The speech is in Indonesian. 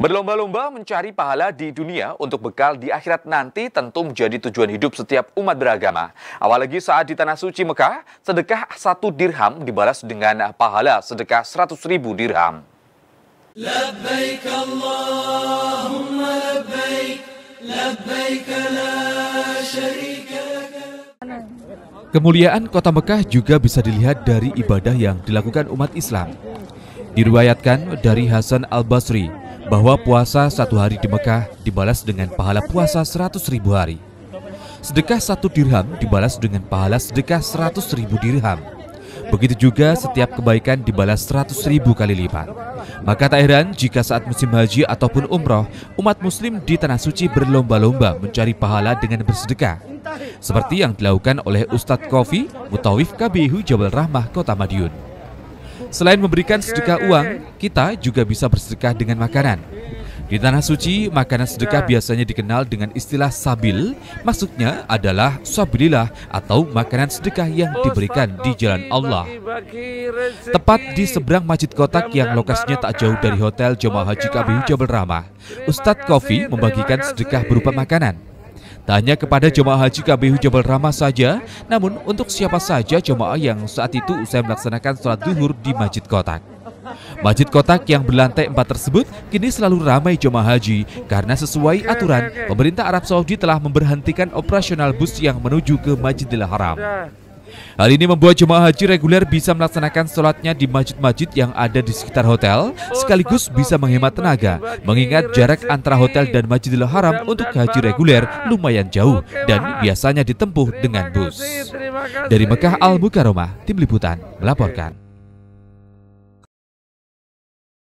Berlomba-lomba mencari pahala di dunia untuk bekal di akhirat nanti tentu menjadi tujuan hidup setiap umat beragama. Apalagi saat di Tanah Suci Mekah, sedekah satu dirham dibalas dengan pahala sedekah seratus ribu dirham. Kemuliaan kota Mekah juga bisa dilihat dari ibadah yang dilakukan umat Islam. Diriwayatkan dari Hasan Al-Basri bahwa puasa satu hari di Mekah dibalas dengan pahala puasa seratus ribu hari. Sedekah satu dirham dibalas dengan pahala sedekah seratus ribu dirham. Begitu juga setiap kebaikan dibalas seratus ribu kali lipat. Maka tak heran jika saat musim haji ataupun umroh, umat muslim di Tanah Suci berlomba-lomba mencari pahala dengan bersedekah. Seperti yang dilakukan oleh Ustadz Kofi, Mutawif KBU Jabal Rahmah, Kota Madiun. Selain memberikan sedekah uang, kita juga bisa bersedekah dengan makanan. Di Tanah Suci, makanan sedekah nah. biasanya dikenal dengan istilah sabil. Maksudnya adalah sabrilah atau makanan sedekah yang diberikan di jalan Allah. Tepat di seberang Masjid Kotak yang lokasinya tak jauh dari Hotel Jemaah Haji Kabih Jabal Ramah, Ustadz Kofi membagikan sedekah berupa makanan. Tak hanya kepada jemaah haji KBU Jabal Ramah saja, namun untuk siapa saja jemaah yang saat itu usai melaksanakan sholat duhur di Masjid Kotak. Masjid Kotak yang berlantai empat tersebut kini selalu ramai jemaah haji karena sesuai aturan, pemerintah Arab Saudi telah memberhentikan operasional bus yang menuju ke Masjidil Haram. Hal ini membuat jemaah haji reguler bisa melaksanakan sholatnya di masjid-masjid yang ada di sekitar hotel, sekaligus bisa menghemat tenaga, mengingat jarak antara hotel dan Masjidil Haram untuk haji reguler lumayan jauh dan biasanya ditempuh dengan bus. Dari Mekah Al-Mukarramah, Tim Liputan melaporkan.